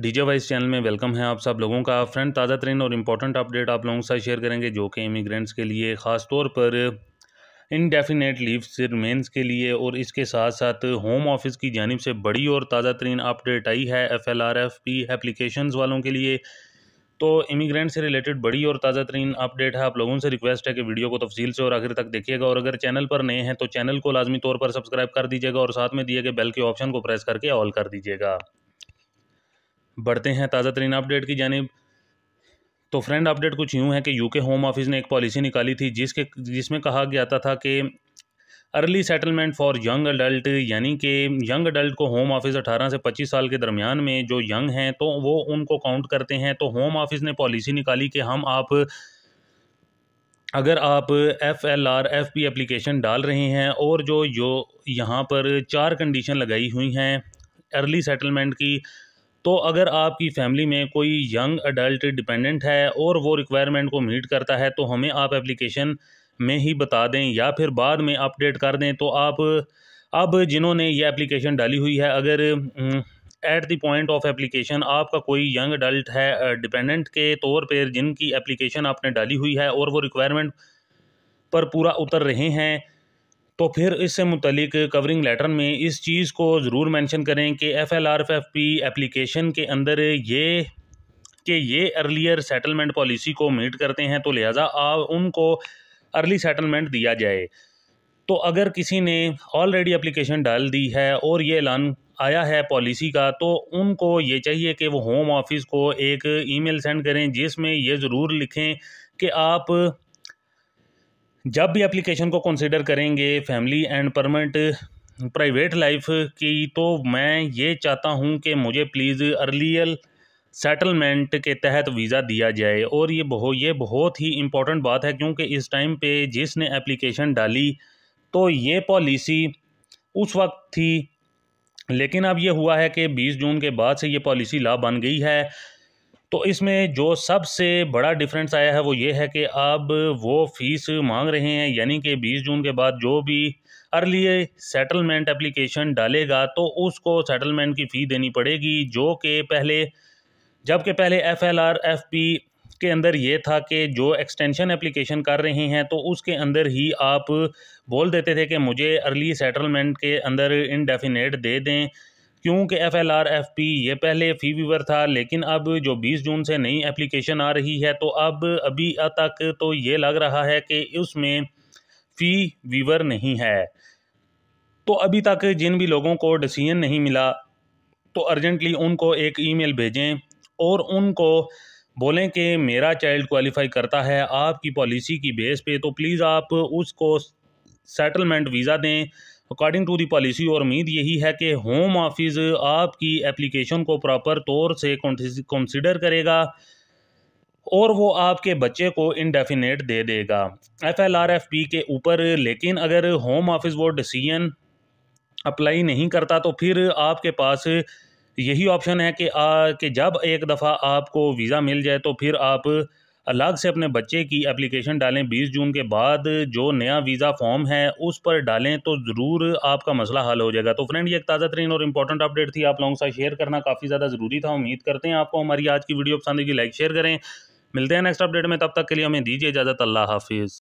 DJ vice channel में welcome है आप सब लोगों का फ्रेंड ताज़ा तरीन और इम्पोर्टेंट अपडेट आप लोगों के साथ शेयर करेंगे जो कि इमिग्रेंट्स के लिए ख़ास तौर पर इनडेफिनेट लीव से रिमेंस के लिए और इसके साथ साथ होम ऑफिस की जानब से बड़ी और ताज़ा तरीन अपडेट आई है F L R F P application वालों के लिए तो इमिग्रेंट से रिलेटेड बड़ी और ताज़ा तरीन अपडेट है आप लोगों से रिक्वेस्ट है कि वीडियो को तफसील से और आखिर तक देखिएगा और अगर चैनल पर नए हैं तो चैनल को लाजमी तौर पर सब्सक्राइब कर दीजिएगा और साथ में दिए गए बेल के ऑप्शन को प्रेस करके ऑल कर दीजिएगा बढ़ते हैं ताज़ा तरीन अपडेट की जानब तो फ्रेंड अपडेट कुछ यूँ है कि यूके होम ऑफिस ने एक पॉलिसी निकाली थी जिसके जिसमें कहा गया था कि early settlement for young adult यानी कि यंग अडल्ट को होम ऑफिस 18 से 25 साल के दरमियान में जो यंग हैं तो वो उनको काउंट करते हैं तो होम ऑफिस ने पॉलिसी निकाली कि हम आप अगर आप F L R F P application डाल रहे हैं और जो जो यहाँ पर चार कंडीशन लगाई हुई हैं अर्ली सेटलमेंट की तो अगर आपकी फैमिली में कोई यंग अडल्ट डिपेंडेंट है और वो रिक्वायरमेंट को मीट करता है तो हमें आप एप्लीकेशन में ही बता दें या फिर बाद में अपडेट कर दें तो आप अब जिन्होंने ये एप्लीकेशन डाली हुई है अगर at the point of application आपका कोई यंग अडल्ट है डिपेंडेंट के तौर पर जिनकी एप्लीकेशन आपने डाली हुई है और वो रिक्वायरमेंट पर पूरा उतर रहे हैं तो फिर इससे मुतलिक कवरिंग लेटर में इस चीज़ को ज़रूर मेंशन करें कि F L R F P application के अंदर ये कि ये अर्लियर सेटलमेंट पॉलिसी को मीट करते हैं तो लिहाजा आप उनको अर्ली सेटलमेंट दिया जाए तो अगर किसी ने ऑलरेडी एप्लीकेशन डाल दी है और ये ऐलान आया है पॉलिसी का तो उनको ये चाहिए कि वो होम ऑफिस को एक ईमेल सेंड करें जिसमें ये ज़रूर लिखें कि आप जब भी एप्लीकेशन को कंसिडर करेंगे family and permanent private life की तो मैं ये चाहता हूँ कि मुझे प्लीज़ अर्लीयल सेटलमेंट के तहत वीज़ा दिया जाए और ये बहुत ये बहुत ही इम्पोर्टेंट बात है क्योंकि इस टाइम पे जिसने एप्लीकेशन डाली तो ये पॉलिसी उस वक्त थी लेकिन अब ये हुआ है कि 20 जून के बाद से ये पॉलिसी ला बन गई है तो इसमें जो सबसे बड़ा डिफरेंस आया है वो ये है कि अब वो फ़ीस मांग रहे हैं यानी कि बीस जून के बाद जो भी अर्ली सेटलमेंट एप्लीकेशन डालेगा तो उसको सेटलमेंट की फ़ी देनी पड़ेगी जो कि पहले जबकि पहले F L R F P के अंदर ये था कि जो एक्सटेंशन एप्लीकेशन कर रहे हैं तो उसके अंदर ही आप बोल देते थे कि मुझे अर्ली सेटलमेंट के अंदर इनडेफिनेट दे दें क्योंकि F L R F P ये पहले फी वीवर था लेकिन अब जो 20 जून से नई एप्लीकेशन आ रही है तो अब अभी तक तो ये लग रहा है कि उसमें फ़ी वीवर नहीं है तो अभी तक जिन भी लोगों को डिसीजन नहीं मिला तो अर्जेंटली उनको एक ईमेल भेजें और उनको बोलें कि मेरा चाइल्ड क्वालिफाई करता है आपकी पॉलिसी की बेस पे तो प्लीज़ आप उसको सेटलमेंट वीज़ा दें अकॉर्डिंग टू दी पॉलिसी और उम्मीद यही है कि होम ऑफिस आपकी एप्लीकेशन को प्रॉपर तौर से कंसिडर करेगा और वो आपके बच्चे को इनडेफिनेट दे देगा F L R F P के ऊपर लेकिन अगर होम ऑफिस वो डिसीजन अप्लाई नहीं करता तो फिर आपके पास यही ऑप्शन है कि आ कि जब एक दफ़ा आपको वीज़ा मिल जाए तो फिर आप अलग से अपने बच्चे की एप्लीकेशन डालें 20 जून के बाद जो नया वीज़ा फॉर्म है उस पर डालें तो ज़रूर आपका मसला हल हो जाएगा तो फ्रेंड ये एक ताज़ा तरीन और इंपॉर्टेंट अपडेट थी आप लोगों के साथ शेयर करना काफ़ी ज़्यादा ज़रूरी था उम्मीद करते हैं आपको हमारी आज की वीडियो पसंद की लाइक शेयर करें मिलते हैं नेक्स्ट अपडेट में तब तक के लिए हमें दीजिए इजाज़त अल्लाह हाफिज़